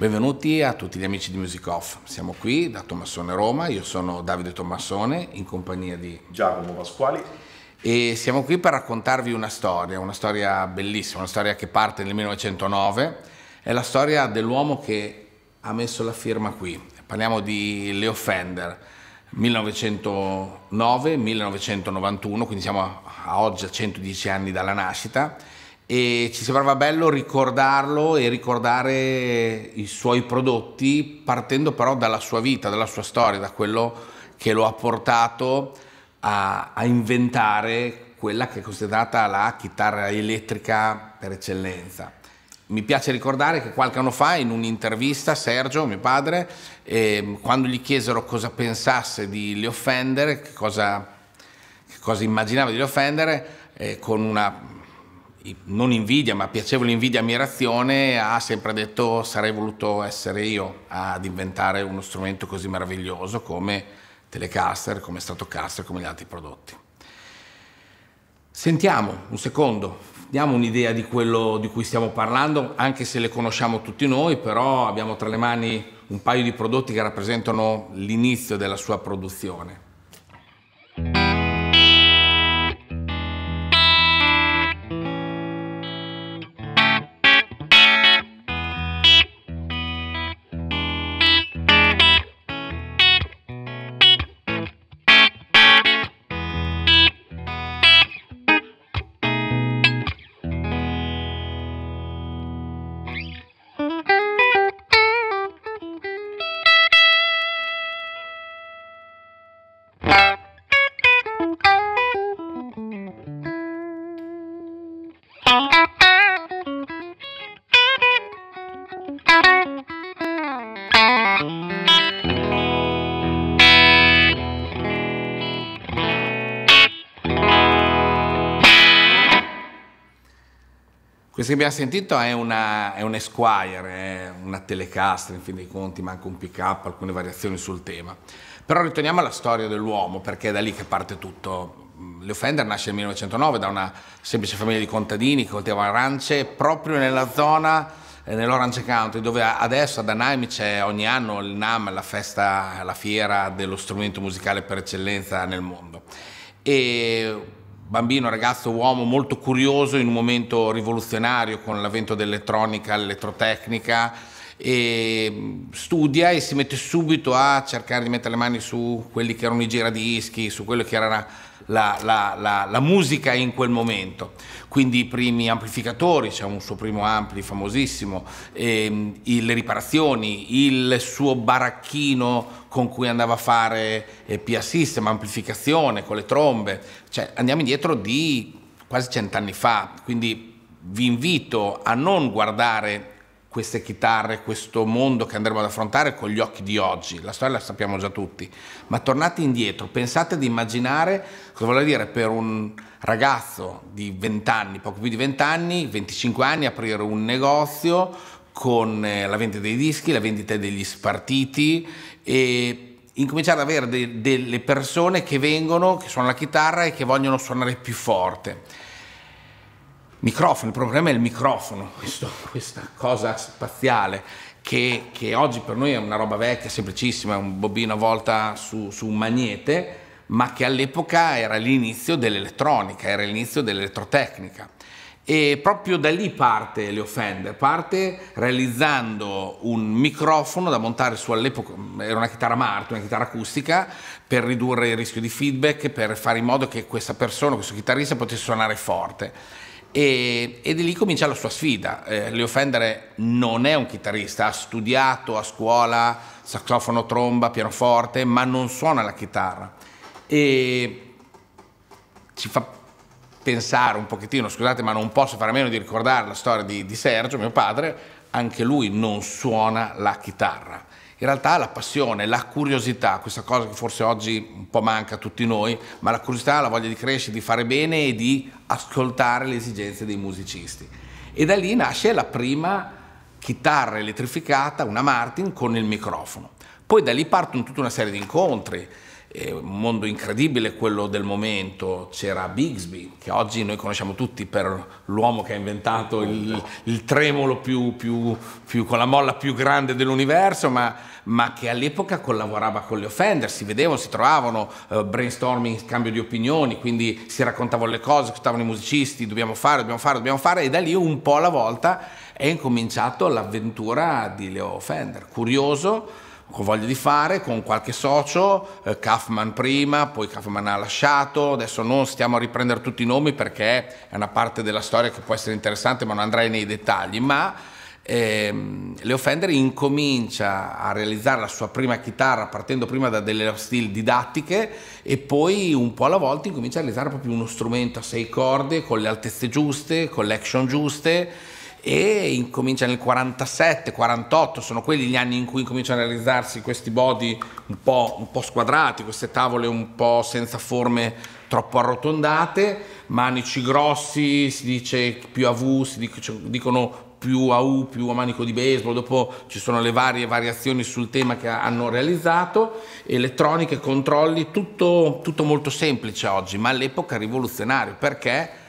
Benvenuti a tutti gli amici di Music Off. Siamo qui da Tommassone Roma, io sono Davide Tommassone in compagnia di Giacomo Pasquali e siamo qui per raccontarvi una storia, una storia bellissima, una storia che parte nel 1909, è la storia dell'uomo che ha messo la firma qui. Parliamo di Leo Fender, 1909-1991, quindi siamo a oggi a 110 anni dalla nascita e ci sembrava bello ricordarlo e ricordare i suoi prodotti partendo però dalla sua vita, dalla sua storia, da quello che lo ha portato a, a inventare quella che è considerata la chitarra elettrica per eccellenza. Mi piace ricordare che qualche anno fa in un'intervista Sergio, mio padre, eh, quando gli chiesero cosa pensasse di Le Fender, che cosa, che cosa immaginava di Le Fender, eh, con una non invidia, ma piacevole invidia e ammirazione, ha sempre detto sarei voluto essere io ad inventare uno strumento così meraviglioso come Telecaster, come Stratocaster, come gli altri prodotti. Sentiamo un secondo, diamo un'idea di quello di cui stiamo parlando, anche se le conosciamo tutti noi, però abbiamo tra le mani un paio di prodotti che rappresentano l'inizio della sua produzione. Questo che abbiamo sentito è, una, è un Esquire, è una telecaster in fin dei conti, manca un pick up, alcune variazioni sul tema. Però ritorniamo alla storia dell'uomo perché è da lì che parte tutto Mm, Leofender nasce nel 1909 da una semplice famiglia di contadini che coltivava arance proprio nella zona eh, nell'Orange County, dove adesso ad Anaheim c'è ogni anno il NAM, la festa, la fiera dello strumento musicale per eccellenza nel mondo. E bambino, ragazzo, uomo molto curioso in un momento rivoluzionario con l'avvento dell'elettronica, l'elettrotecnica e mm, studia e si mette subito a cercare di mettere le mani su quelli che erano i giradischi, su quello che era la, la, la, la, musica in quel momento. Quindi i primi amplificatori, c'è un suo primo ampli famosissimo, ehm, le riparazioni, il suo baracchino con cui andava a fare eh, PA system, amplificazione con le trombe, cioè andiamo indietro di quasi cent'anni fa, quindi vi invito a non guardare queste chitarre, questo mondo che andremo ad affrontare con gli occhi di oggi. La storia la sappiamo già tutti. Ma tornate indietro, pensate ad immaginare cosa vuole dire per un ragazzo di 20 anni, poco più di 20 anni, 25 anni, aprire un negozio con eh, la vendita dei dischi, la vendita degli spartiti e incominciare ad avere de delle persone che vengono, che suonano la chitarra e che vogliono suonare più forte microfono, il problema è il microfono, questo, questa cosa spaziale che, che, oggi per noi è una roba vecchia, semplicissima, un bobino a volta su, su un magnete, ma che all'epoca era l'inizio dell'elettronica, era l'inizio dell'elettrotecnica. E proprio da lì parte le offende, parte realizzando un microfono da montare su all'epoca, era una chitarra Marte, una chitarra acustica, per ridurre il rischio di feedback, per fare in modo che questa persona, questo chitarrista potesse suonare forte e, è lì comincia la sua sfida. Eh, Leo Fender non è un chitarrista, ha studiato a scuola saxofono, tromba, pianoforte, ma non suona la chitarra. E ci fa pensare un pochettino, scusate, ma non posso fare a meno di ricordare la storia di, di Sergio, mio padre, anche lui non suona la chitarra in realtà la passione, la curiosità, questa cosa che forse oggi un po' manca a tutti noi, ma la curiosità, la voglia di crescere, di fare bene e di ascoltare le esigenze dei musicisti. E da lì nasce la prima chitarra elettrificata, una Martin, con il microfono. Poi da lì partono tutta una serie di incontri, eh, un mondo incredibile quello del momento, c'era Bigsby, che oggi noi conosciamo tutti per l'uomo che ha inventato il, il tremolo più, più, più, con la molla più grande dell'universo, ma, ma, che all'epoca collaborava con le offender, si vedevano, si trovavano, eh, brainstorming, scambio di opinioni, quindi si raccontavano le cose, stavano i musicisti, dobbiamo fare, dobbiamo fare, dobbiamo fare, e da lì un po' alla volta è incominciata l'avventura di Leo Fender, curioso con voglia di fare, con qualche socio, eh, Kaufman prima, poi Kaufman ha lasciato, adesso non stiamo a riprendere tutti i nomi perché è una parte della storia che può essere interessante ma non andrei nei dettagli, ma ehm, Leo Fender incomincia a realizzare la sua prima chitarra partendo prima da delle steel didattiche e poi un po' alla volta incomincia a realizzare proprio uno strumento a sei corde con le altezze giuste, con le action giuste e incomincia nel 47, 48, sono quelli gli anni in cui cominciano a realizzarsi questi body un po', un po squadrati, queste tavole un po' senza forme troppo arrotondate, manici grossi, si dice più a V, si cioè, dicono più a U, più a manico di baseball, dopo ci sono le varie variazioni sul tema che hanno realizzato, elettroniche, controlli, tutto, tutto molto semplice oggi, ma all'epoca rivoluzionario perché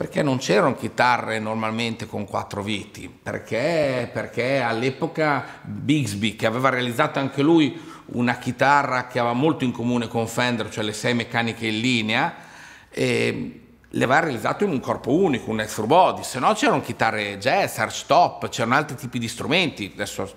perché non c'erano chitarre normalmente con quattro viti, perché, perché all'epoca Bixby, che aveva realizzato anche lui una chitarra che aveva molto in comune con Fender, cioè le sei meccaniche in linea, e le aveva realizzato in un corpo unico, un extra body, se no c'erano chitarre jazz, arch top, c'erano altri tipi di strumenti, adesso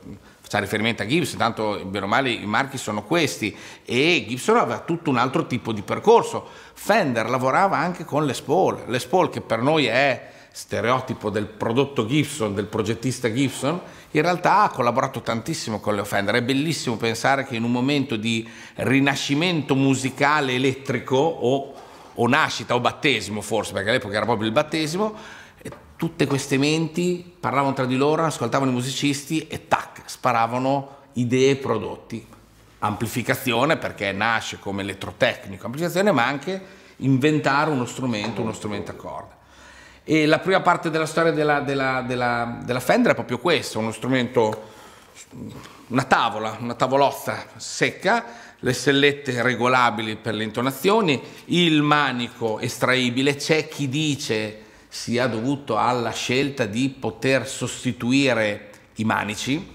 sta riferimento a Gibson, tanto bene o male i marchi sono questi e Gibson aveva tutto un altro tipo di percorso. Fender lavorava anche con Les Paul, Les Paul che per noi è stereotipo del prodotto Gibson, del progettista Gibson, in realtà ha collaborato tantissimo con Leo Fender. È bellissimo pensare che in un momento di rinascimento musicale elettrico o, o nascita o battesimo forse, perché all'epoca era proprio il battesimo, tutte queste menti parlavano tra di loro, ascoltavano i musicisti e tac sparavano idee e prodotti. Amplificazione perché nasce come elettrotecnico, amplificazione ma anche inventare uno strumento, uno strumento a corda. E la prima parte della storia della, della, della, della Fender è proprio questo, uno strumento, una tavola, una tavolozza secca le sellette regolabili per le intonazioni, il manico estraibile, c'è chi dice sia dovuto alla scelta di poter sostituire i manici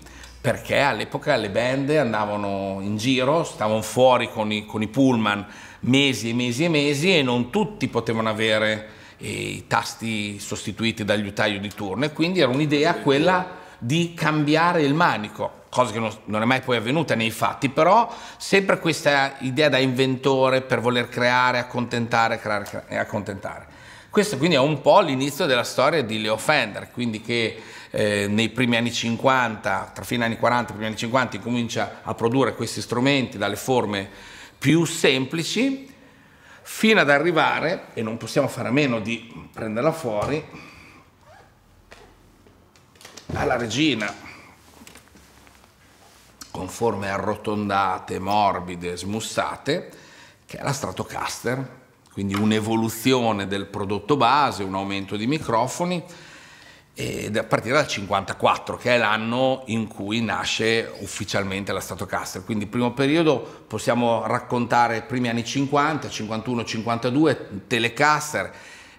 perché all'epoca le band andavano in giro, stavano fuori con i, con i, pullman mesi e mesi e mesi e non tutti potevano avere eh, i tasti sostituiti dall'aiutaio di turno e quindi era un'idea quella di cambiare il manico, cosa che non, non, è mai poi avvenuta nei fatti, però sempre questa idea da inventore per voler creare, accontentare, creare, creare accontentare. Questo quindi è un po' l'inizio della storia di Leo Fender, quindi che eh, nei primi anni 50, tra fine anni 40 e primi anni 50, comincia a produrre questi strumenti dalle forme più semplici, fino ad arrivare, e non possiamo fare a meno di prenderla fuori, alla regina, con forme arrotondate, morbide, smussate, che è la Stratocaster, quindi un'evoluzione del prodotto base, un aumento di microfoni, a partire dal 54, che è l'anno in cui nasce ufficialmente la Stratocaster. Quindi primo periodo possiamo raccontare primi anni 50, 51, 52, Telecaster,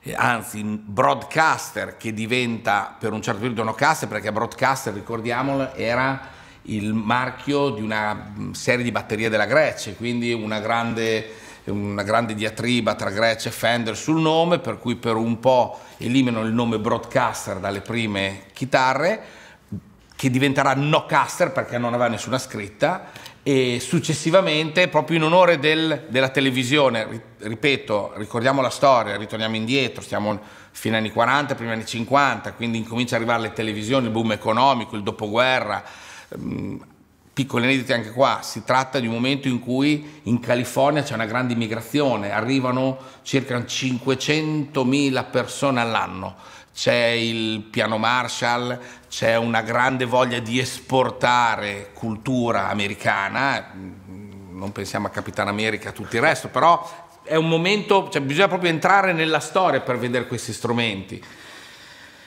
eh, anzi Broadcaster che diventa per un certo periodo Nocaster, perché Broadcaster, ricordiamolo, era il marchio di una mm, serie di batterie della Grecia, quindi una grande una grande diatriba tra Grecia e Fender sul nome, per cui per un po' eliminano il nome Broadcaster dalle prime chitarre, che diventerà Nocaster perché non aveva nessuna scritta, e successivamente, proprio in onore del, della televisione, ripeto, ricordiamo la storia, ritorniamo indietro, siamo fino agli anni 40, primi anni 50, quindi incomincia ad arrivare le televisioni, il boom economico, il dopoguerra, mm, piccole inedite anche qua, si tratta di un momento in cui in California c'è una grande immigrazione, arrivano circa 500.000 persone all'anno, c'è il piano Marshall, c'è una grande voglia di esportare cultura americana, mm, non pensiamo a Capitan America e tutto il resto, però è un momento, cioè bisogna proprio entrare nella storia per vedere questi strumenti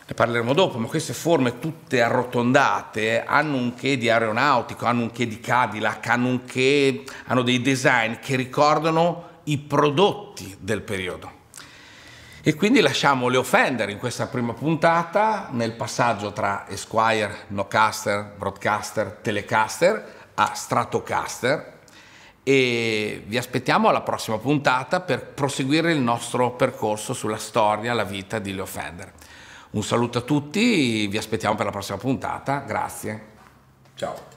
ne parleremo dopo, ma queste forme tutte arrotondate hanno un che di aeronautico, hanno un che di Cadillac, hanno un che, hanno dei design che ricordano i prodotti del periodo. E quindi lasciamo le offender in questa prima puntata nel passaggio tra Esquire, Nocaster, Broadcaster, Telecaster a Stratocaster e vi aspettiamo alla prossima puntata per proseguire il nostro percorso sulla storia, la vita di Leo Fender. Un saluto a tutti, vi aspettiamo per la prossima puntata, grazie. Ciao.